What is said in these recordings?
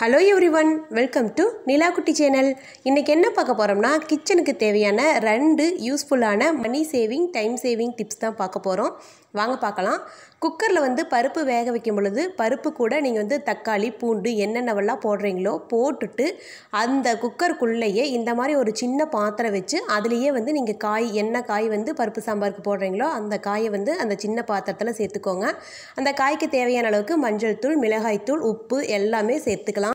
hello everyone welcome to நிலாக்குட்டி channel இன்றைக்கி என்ன பார்க்க போகிறோம்னா கிச்சனுக்கு தேவையான ரெண்டு யூஸ்ஃபுல்லான money saving time saving tips தான் பார்க்க போகிறோம் வாங்க பார்க்கலாம் குக்கரில் வந்து பருப்பு வேக வைக்கும் பொழுது பருப்பு கூட நீங்கள் வந்து தக்காளி பூண்டு என்னென்னவெல்லாம் போடுறீங்களோ போட்டுட்டு அந்த குக்கருக்குள்ளேயே இந்த மாதிரி ஒரு சின்ன பாத்திரம் வச்சு அதுலேயே வந்து நீங்கள் காய் என்ன காய் வந்து பருப்பு சாம்பாருக்கு போடுறீங்களோ அந்த காயை வந்து அந்த சின்ன பாத்திரத்தில் சேர்த்துக்கோங்க அந்த காய்க்கு தேவையான அளவுக்கு மஞ்சள் தூள் மிளகாய் தூள் உப்பு எல்லாமே சேர்த்துக்கலாம்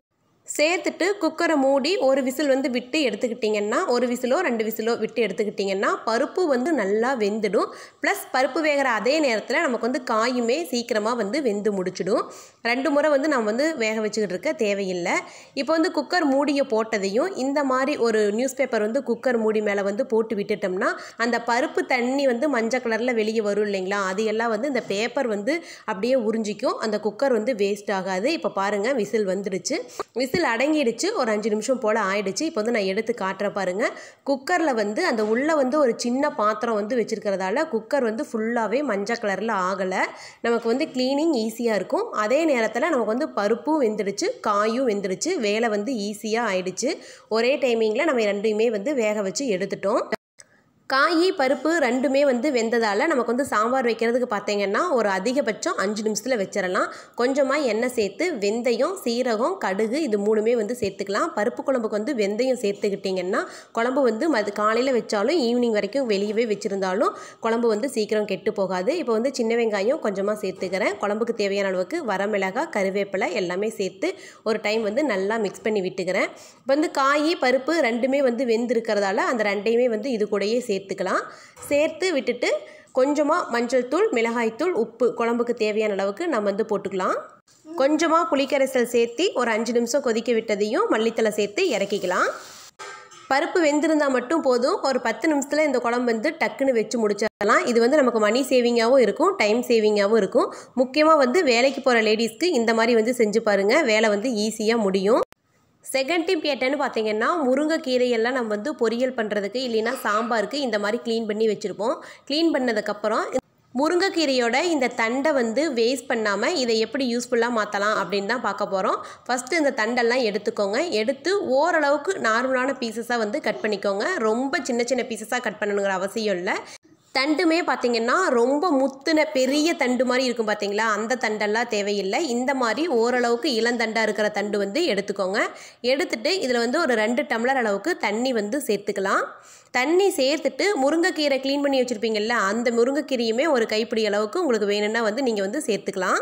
சேர்த்துட்டு குக்கரை மூடி ஒரு விசில் வந்து விட்டு எடுத்துக்கிட்டிங்கன்னா ஒரு விசிலோ ரெண்டு விசிலோ விட்டு எடுத்துக்கிட்டிங்கன்னா பருப்பு வந்து நல்லா வெந்துடும் ப்ளஸ் பருப்பு வேகிற அதே நேரத்தில் நமக்கு வந்து காயுமே சீக்கிரமாக வந்து வெந்து முடிச்சிடும் ரெண்டு முறை வந்து நம்ம வந்து வேக வச்சுக்கிட்டு இருக்க தேவையில்லை இப்போ வந்து குக்கர் மூடியை போட்டதையும் இந்த மாதிரி ஒரு நியூஸ் பேப்பர் வந்து குக்கர் மூடி மேலே வந்து போட்டு விட்டுட்டோம்னா அந்த பருப்பு தண்ணி வந்து மஞ்சள் கலரில் வெளியே வரும் இல்லைங்களா அது எல்லாம் வந்து இந்த பேப்பர் வந்து அப்படியே உறிஞ்சிக்கும் அந்த குக்கர் வந்து வேஸ்ட் ஆகாது இப்போ பாருங்கள் விசில் வந்துடுச்சு விசில் விசில் அடங்கிடுச்சு ஒரு அஞ்சு நிமிஷம் போல் ஆயிடுச்சு இப்போ வந்து நான் எடுத்து காட்டுற பாருங்கள் குக்கரில் வந்து அந்த உள்ளே வந்து ஒரு சின்ன பாத்திரம் வந்து வச்சுருக்கிறதால குக்கர் வந்து ஃபுல்லாகவே மஞ்சள் கலரில் ஆகலை நமக்கு வந்து க்ளீனிங் ஈஸியாக இருக்கும் அதே நேரத்தில் நமக்கு வந்து பருப்பும் வெந்துடுச்சு காயும் வெந்துடுச்சு வேலை வந்து ஈஸியாக ஆயிடுச்சு ஒரே டைமிங்கில் நம்ம ரெண்டையுமே வந்து வேக வச்சு எடுத்துட்டோம் காய் பருப்பு ரெண்டுமே வந்து வெந்ததால் நமக்கு வந்து சாம்பார் வைக்கிறதுக்கு பார்த்தீங்கன்னா ஒரு அதிகபட்சம் அஞ்சு நிமிஷத்தில் வச்சிடலாம் கொஞ்சமாக எண்ணெய் சேர்த்து வெந்தயம் சீரகம் கடுகு இது மூணுமே வந்து சேர்த்துக்கலாம் பருப்பு குழம்புக்கு வந்து வெந்தயம் சேர்த்துக்கிட்டிங்கன்னா குழம்பு வந்து மது காலையில் வச்சாலும் ஈவினிங் வரைக்கும் வெளியவே வச்சுருந்தாலும் குழம்பு வந்து சீக்கிரம் கெட்டு போகாது இப்போ வந்து சின்ன வெங்காயம் கொஞ்சமாக சேர்த்துக்கிறேன் குழம்புக்கு தேவையான அளவுக்கு வரமிளகாய் கருவேப்பிலை எல்லாமே சேர்த்து ஒரு டைம் வந்து நல்லா மிக்ஸ் பண்ணி விட்டுக்கிறேன் இப்போ வந்து காய் பருப்பு ரெண்டுமே வந்து வெந்திருக்கிறதால அந்த ரெண்டையுமே வந்து இது கூடயே சேர்த்து சேர்த்துக்கலாம் சேர்த்து விட்டுட்டு கொஞ்சமாக மஞ்சள் தூள் மிளகாய் தூள் உப்பு குழம்புக்கு தேவையான அளவுக்கு நம்ம வந்து போட்டுக்கலாம் கொஞ்சமாக புளிக்கரைசல் சேர்த்து ஒரு அஞ்சு நிமிஷம் கொதிக்க விட்டதையும் மல்லித்தலை சேர்த்து இறக்கிக்கலாம் பருப்பு வெந்திருந்தால் மட்டும் போதும் ஒரு பத்து நிமிஷத்தில் இந்த குழம்பு வந்து டக்குன்னு வச்சு முடிச்சிடலாம் இது வந்து நமக்கு மணி சேவிங்காகவும் இருக்கும் டைம் சேவிங்காகவும் இருக்கும் முக்கியமாக வந்து வேலைக்கு போகிற லேடிஸ்க்கு இந்த மாதிரி வந்து செஞ்சு பாருங்கள் வேலை வந்து ஈஸியாக முடியும் செகண்ட் டிப் ஏட்டன்னு பார்த்தீங்கன்னா முருங்கைக்கீரையெல்லாம் நம்ம வந்து பொரியல் பண்ணுறதுக்கு இல்லைன்னா சாம்பாருக்கு இந்த மாதிரி க்ளீன் பண்ணி வச்சுருப்போம் க்ளீன் பண்ணதுக்கப்புறம் முருங்கைக்கீரையோட இந்த தண்டை வந்து வேஸ்ட் பண்ணாமல் இதை எப்படி யூஸ்ஃபுல்லாக மாற்றலாம் அப்படின்னு தான் பார்க்க போகிறோம் ஃபஸ்ட்டு இந்த தண்டெல்லாம் எடுத்துக்கோங்க எடுத்து ஓரளவுக்கு நார்மலான பீசஸாக வந்து கட் பண்ணிக்கோங்க ரொம்ப சின்ன சின்ன பீசஸாக கட் பண்ணணுங்கிற அவசியம் இல்லை தண்டுமே பார்த்திங்கன்னா ரொம்ப முத்துன பெரிய தண்டு மாதிரி இருக்கும் பார்த்தீங்களா அந்த தண்டெல்லாம் தேவையில்லை இந்த மாதிரி ஓரளவுக்கு இளந்தண்டாக இருக்கிற தண்டு வந்து எடுத்துக்கோங்க எடுத்துகிட்டு இதில் வந்து ஒரு ரெண்டு டம்ளர் அளவுக்கு தண்ணி வந்து சேர்த்துக்கலாம் தண்ணி சேர்த்துட்டு முருங்கைக்கீரை க்ளீன் பண்ணி வச்சுருப்பீங்கள்ல அந்த முருங்கைக்கீரையுமே ஒரு கைப்பிடி அளவுக்கு உங்களுக்கு வேணும்னா வந்து நீங்கள் வந்து சேர்த்துக்கலாம்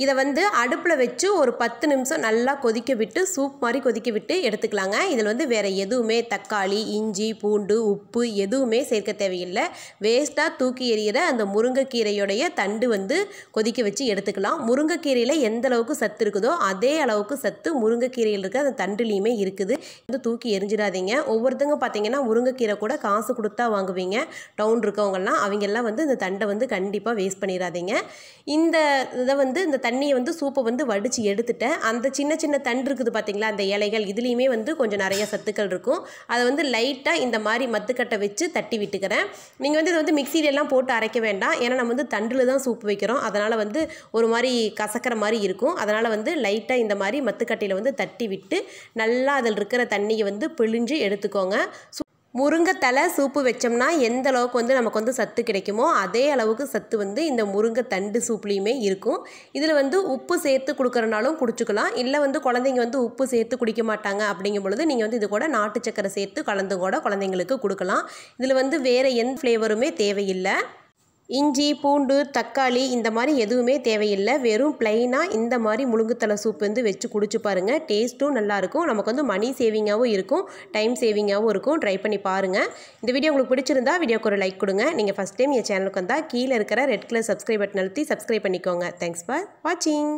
இதை வந்து அடுப்பில் வச்சு ஒரு பத்து நிமிஷம் நல்லா கொதிக்க விட்டு சூப் மாதிரி கொதிக்க விட்டு எடுத்துக்கலாங்க இதில் வந்து வேறு எதுவுமே தக்காளி இஞ்சி பூண்டு உப்பு எதுவுமே சேர்க்க தேவையில்லை வேஸ்ட்டாக தூக்கி எறிகிற அந்த முருங்கைக்கீரையுடைய தண்டு வந்து கொதிக்க வச்சு எடுத்துக்கலாம் முருங்கைக்கீரையில் எந்த அளவுக்கு சத்து இருக்குதோ அதே அளவுக்கு சத்து முருங்கைக்கீரையில் இருக்க அந்த தண்டுலேயுமே இருக்குது வந்து தூக்கி எரிஞ்சிடாதீங்க ஒவ்வொருத்தங்க பார்த்தீங்கன்னா முருங்கைக்கீரை கூட காசு கொடுத்தா வாங்குவீங்க டவுன் இருக்கவங்கலாம் அவங்கெல்லாம் வந்து இந்த தண்டை வந்து கண்டிப்பாக வேஸ்ட் பண்ணிடாதீங்க இந்த இதை வந்து இந்த தண்ணியை வந்து சூப்பை வந்து வடித்து எடுத்துட்டேன் அந்த சின்ன சின்ன தண்டு இருக்குது பார்த்திங்களா அந்த இலைகள் இதுலேயுமே வந்து கொஞ்சம் நிறைய சத்துக்கள் இருக்கும் அதை வந்து லைட்டாக இந்த மாதிரி மத்துக்கட்டை வச்சு தட்டி விட்டுக்கிறேன் நீங்கள் வந்து இதை வந்து மிக்சிலெல்லாம் போட்டு அரைக்க வேண்டாம் ஏன்னா நம்ம வந்து தண்டில் தான் சூப்பு வைக்கிறோம் அதனால் வந்து ஒரு மாதிரி கசக்கிற மாதிரி இருக்கும் அதனால் வந்து லைட்டாக இந்த மாதிரி மத்துக்கட்டையில் வந்து தட்டி விட்டு நல்லா அதில் இருக்கிற தண்ணியை வந்து பிழிஞ்சு எடுத்துக்கோங்க முருங்கைத்தலை சூப்பு வச்சோம்னா எந்த அளவுக்கு வந்து நமக்கு வந்து சத்து கிடைக்குமோ அதே அளவுக்கு சத்து வந்து இந்த முருங்கை தண்டு சூப்லேயுமே இருக்கும் இதில் வந்து உப்பு சேர்த்து கொடுக்குறனாலும் குடிச்சுக்கலாம் இல்லை வந்து குழந்தைங்க வந்து உப்பு சேர்த்து குடிக்க மாட்டாங்க அப்படிங்கும் பொழுது நீங்கள் வந்து இது கூட நாட்டு சக்கரை சேர்த்து கலந்து கூட குழந்தைங்களுக்கு கொடுக்கலாம் இதில் வந்து வேறு எந்த ஃப்ளேவருமே தேவையில்லை இஞ்சி பூண்டு தக்காளி இந்த மாதிரி எதுவுமே தேவையில்லை வெறும் ப்ளைனாக இந்த மாதிரி முழுங்குத்தலை சூப் வந்து வச்சு குடிச்சு பாருங்கள் டேஸ்ட்டும் நல்லாயிருக்கும் நமக்கு வந்து மணி சேவிங்காகவும் இருக்கும் டைம் சேவிங்காகவும் இருக்கும் ட்ரை பண்ணி பாருங்கள் இந்த வீடியோ உங்களுக்கு பிடிச்சிருந்தா வீடியோக்கு ஒரு லைக் கொடுங்க நீங்கள் ஃபஸ்ட் டைம் என் சேனலுக்கு வந்தால் கீழே இருக்கிற ரெட் கலர் சப்ஸ்கிரைப் பட்டன் அழுத்தி சப்ஸ்கிரைப் பண்ணிக்கோங்க தேங்க்ஸ் ஃபார் வாட்சிங்